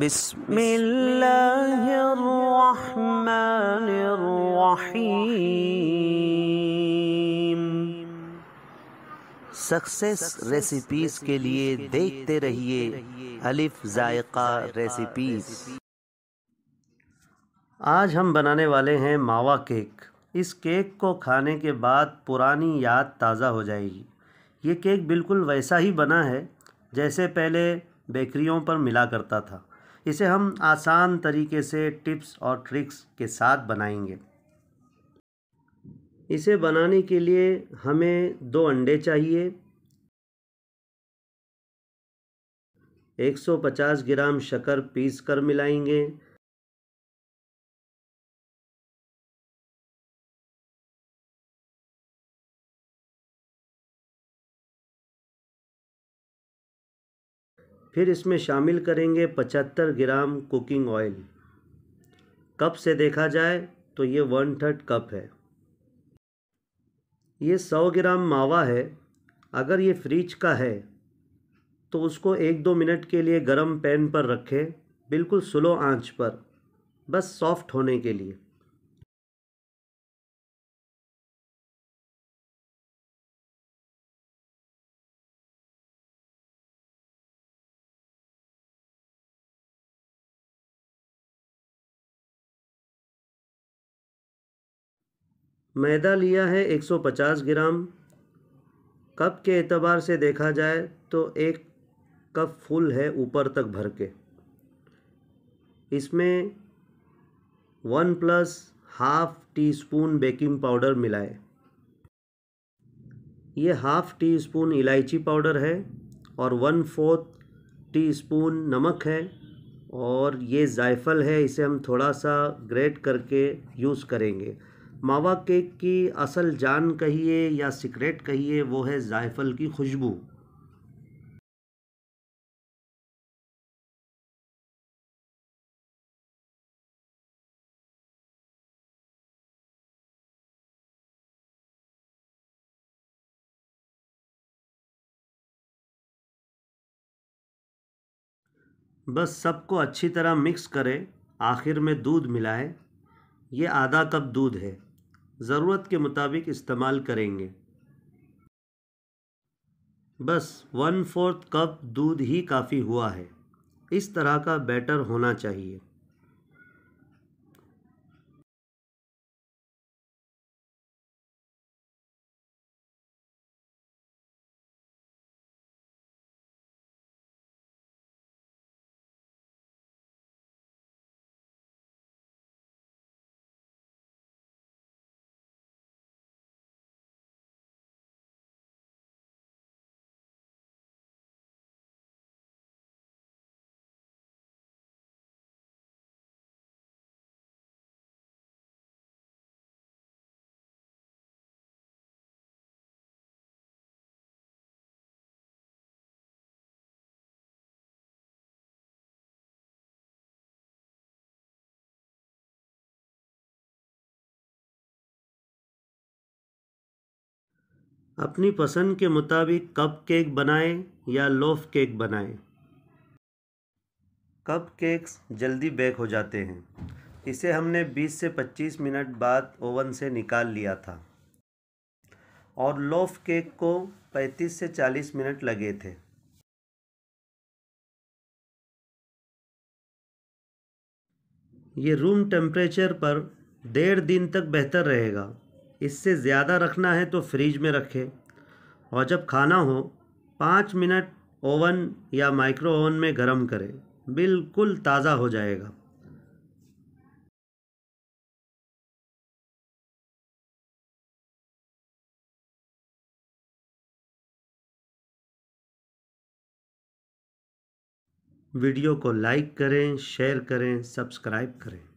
بسم الله الرحمن الرحيم success recipes के लिए देखते रहिए अलिफ जायका रेसिपीज आज हम बनाने वाले हैं मावा केक इस केक को खाने के बाद पुरानी याद ताज़ा हो जाएगी ये केक बिल्कुल वैसा ही बना है जैसे पहले बेकरियों पर मिला करता था इसे हम आसान तरीके से टिप्स और ट्रिक्स के साथ बनाएंगे इसे बनाने के लिए हमें दो अंडे चाहिए 150 ग्राम शक्कर पीस कर मिलाएंगे फिर इसमें शामिल करेंगे 75 ग्राम कुकिंग ऑयल कप से देखा जाए तो ये वन थर्ड कप है ये 100 ग्राम मावा है अगर ये फ्रिज का है तो उसको एक दो मिनट के लिए गरम पैन पर रखें बिल्कुल स्लो आंच पर बस सॉफ्ट होने के लिए मैदा लिया है 150 ग्राम कप के एतबार से देखा जाए तो एक कप फुल है ऊपर तक भर के इसमें one plus half teaspoon baking powder मिलाए ये हाफ टी स्पून इलायची पाउडर है और वन फोर्थ टी स्पून नमक है और ये जायफल है इसे हम थोड़ा सा ग्रेट करके यूज़ करेंगे मावा केक की असल जान कहिए या सीक्रेट कहिए वो है जायफल की खुशबू बस सबको अच्छी तरह मिक्स करें आखिर में दूध मिलाएं ये आधा कप दूध है ज़रूरत के मुताबिक इस्तेमाल करेंगे बस वन फोर्थ कप दूध ही काफ़ी हुआ है इस तरह का बैटर होना चाहिए अपनी पसंद के मुताबिक कप केक बनाएँ या लोफ़ केक बनाएँ कप केक्स जल्दी बेक हो जाते हैं इसे हमने 20 से 25 मिनट बाद ओवन से निकाल लिया था और लोफ़ केक को 35 से 40 मिनट लगे थे ये रूम टेम्परेचर पर डेढ़ दिन तक बेहतर रहेगा इससे ज़्यादा रखना है तो फ्रिज में रखें और जब खाना हो पाँच मिनट ओवन या माइक्रो ओवन में गर्म करें बिल्कुल ताज़ा हो जाएगा वीडियो को लाइक करें शेयर करें सब्सक्राइब करें